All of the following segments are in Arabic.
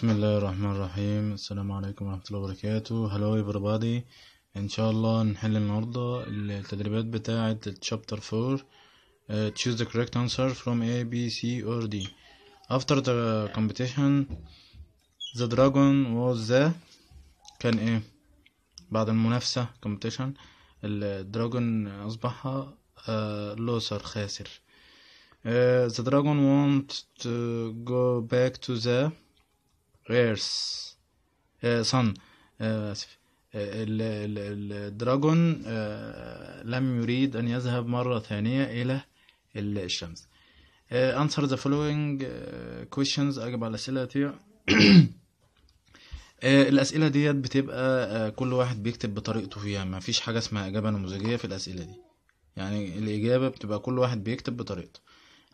بسم الله الرحمن الرحيم السلام عليكم ورحمة الله وبركاته هلو everybody ان شاء الله نحل النهاردة التدريبات بتاعة chapter 4 uh, choose the correct answer from A, B, C or D after the competition the dragon was the كان ايه بعد المنافسة competition الدراجون اصبح uh, لوسر خاسر uh, the dragon want to go back to the ريرس صن آسف الدراجون لم يريد أن يذهب مرة ثانية إلى الشمس answer the following eh, questions أجب على الأسئلة دي الأسئلة ديت بتبقى كل واحد بيكتب بطريقته فيها ما فيش حاجة اسمها إجابة نموذجية في الأسئلة دي يعني الإجابة بتبقى كل واحد بيكتب بطريقته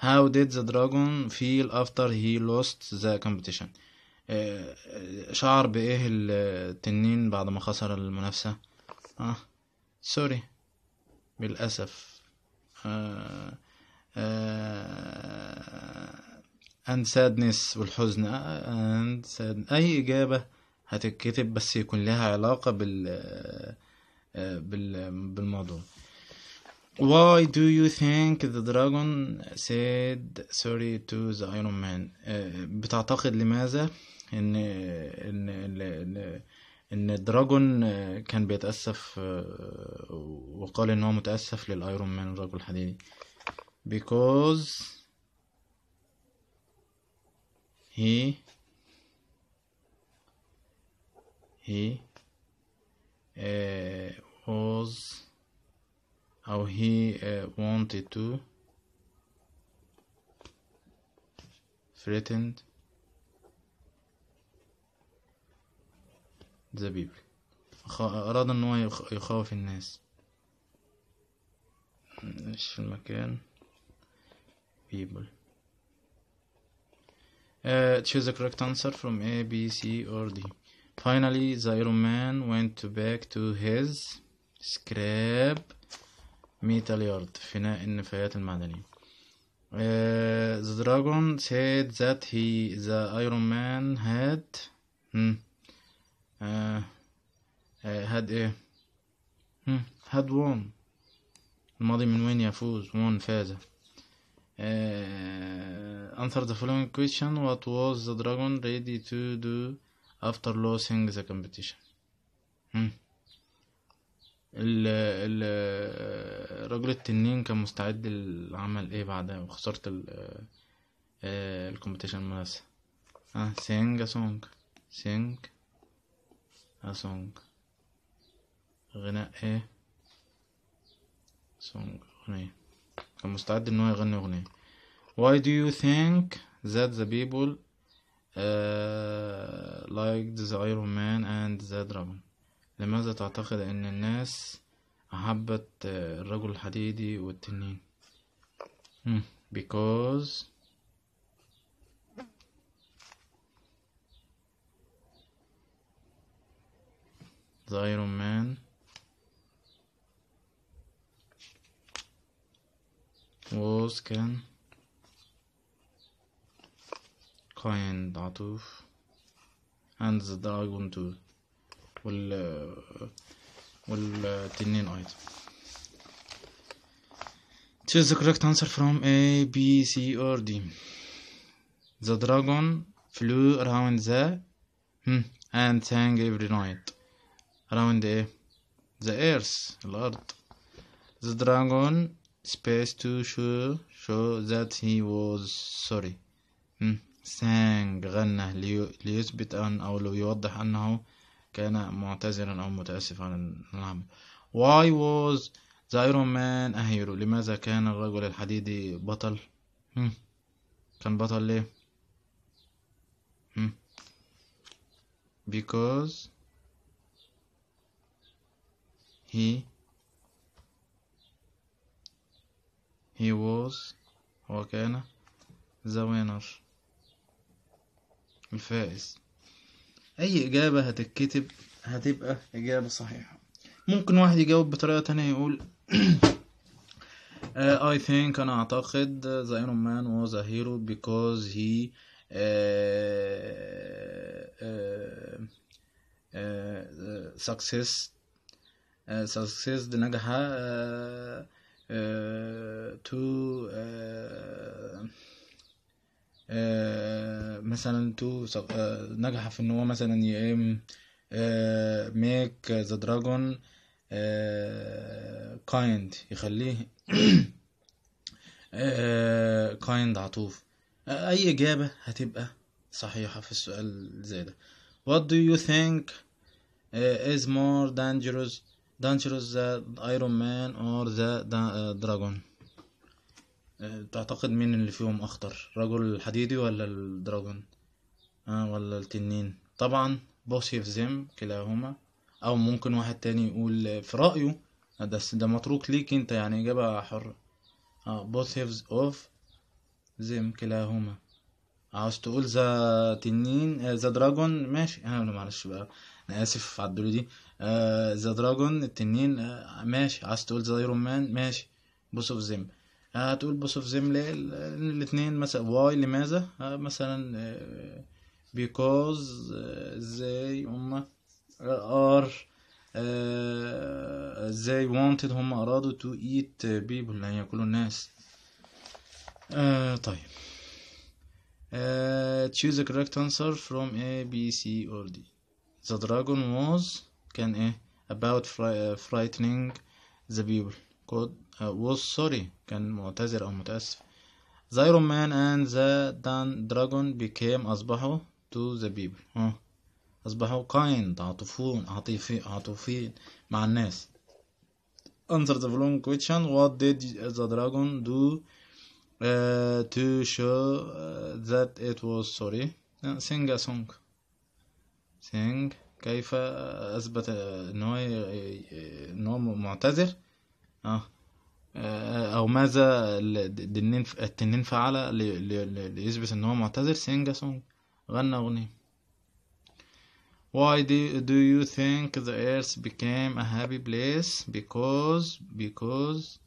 How did the dragon feel after he lost the competition؟ آه، آه، شعر بإيه التنين بعد ما خسر المنافسة آه سوري بالأسف أند آه، سادنس والحزن أند sad أي إجابة هتتكتب بس يكون لها علاقة بال بالموضوع Why do you think the dragon said sorry to the Iron Man? Uh, بتعتقد لماذا ان ان ان, إن الدراجون uh, كان بيتأسف uh, وقال ان هو متأسف للايرون مان الرجل الحديدي because he he uh, was how he uh, wanted to threaten the people أراد إن هو يخوف الناس مش في المكان people uh, choose the correct answer from A, B, C or D finally the Iron Man went back to his scrap ميتا ليارد فناء النفايات المعدنية The dragon said that he the Iron Man had hmm, uh, uh, had ايه hmm, had won الماضي من وين يفوز won فاز uh, answer the following question what was the dragon ready to do after losing the competition hmm. رجل التنين كان مستعد لعمل ايه بعدها وخسرت ال الكومبيتيشن المنافسة اه سينج sing سينج song غناء ايه سونج اغنية كان مستعد ان هو يغني اغنية why do you think that the people uh, آه، liked the Iron Man and the Dragon لماذا تعتقد أن الناس أحبت الرجل الحديدي والتنين مم. Hmm, because the Iron Man was can kind, عطوف and the dragon too وال والتنين ايضا choose the correct answer from A, B, C or D the dragon flew around the hmm, and sang every night around the the earth الأرض the dragon space to show show that he was sorry hmm, sang غنى ليثبت أن أو ليوضح أنه كان معتذرا أو متأسفا عن العمل Why was the Iron Man a hero لماذا كان الرجل الحديدي بطل هم. كان بطل ليه هم. because he he was هو كان the winner الفائز اي اجابة هتتكتب هتبقى اجابة صحيحة ممكن واحد يجاوب بطريقة تانية يقول uh, I think انا اعتقد the Iron Man was a hero because he uh, uh, success success نجح to uh, آه، مثلا تو آه، نجح في ان هو مثلا يقيم آه، ميك ذا دراجون كايند يخليه كايند عطوف اي اجابة هتبقى صحيحة في السؤال زي ده what do you think is more dangerous dangerous the iron man or the dragon تعتقد مين اللي فيهم اخطر رجل الحديدي ولا الدراجون آه ولا التنين طبعا بوسيف زيم كلاهما او ممكن واحد تاني يقول في رايه ده ده متروك ليك انت يعني اجابه حره اه بوث هيفز اوف زيم كلاهما عاوز تقول ذا تنين آه، ذا دراجون ماشي آه، انا معلش بقى انا اسف عدولي دي آه، ذا آه دراجون التنين آه ماشي عاوز تقول ذا ايرون مان ماشي بوس اوف زيم هتقول بصفزم ليه الاثنين مثلا واي لماذا آه، مثلا بيكوز ازاي هما ار ازاي wanted هما ارادوا تو ايت بيبل يعني ياكلوا الناس آه، طيب آه، choose the correct answer from A B C or D the dragon was كان ايه about frightening the people God was sorry كان معتذر أو متأسف The Iron Man and the Dan Dragon became أصبحوا to the people ها أصبحوا kind عاطفون عاطفي عاطفين مع الناس Answer the following question What did the dragon do uh, to show uh, that it was sorry uh, Sing a song Sing كيف أثبت أنه معتذر اه او ماذا التنين التنين فعل ليثبت ان هو معتذر سينجا سونج غنى اغنية Why do, do you think the earth became a happy place? Because, because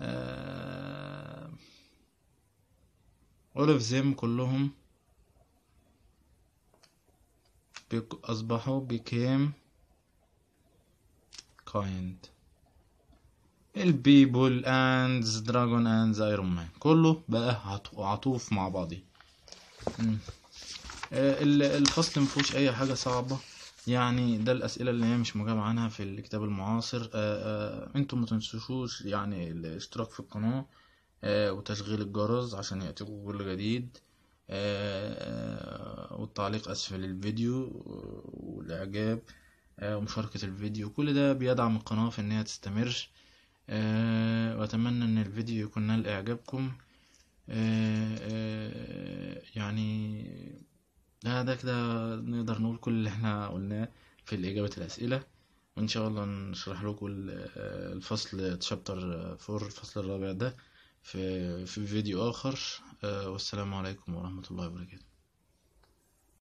uh, all of them كلهم أصبحوا became كايند البيبول اندز دراجون اندز ايرون مان كله بقى عطوف مع بعضيه آه، الفصل مفهوش اي حاجه صعبه يعني ده الأسئلة اللي هي مش مجاب عنها في الكتاب المعاصر آه، آه، انتم ما تنسوش يعني الاشتراك في القناة وتشغيل الجرس عشان يأتيكم كل جديد والتعليق أسفل الفيديو والإعجاب آه، ومشاركة الفيديو كل ده بيدعم القناة في انها تستمر آه، واتمنى ان الفيديو يكون نال اعجابكم آه، يعني ده ده كده نقدر نقول كل اللي احنا قلناه في اجابة الاسئلة وان شاء الله نشرح لكم الفصل تشابتر فور الفصل الرابع ده في في فيديو اخر والسلام عليكم ورحمة الله وبركاته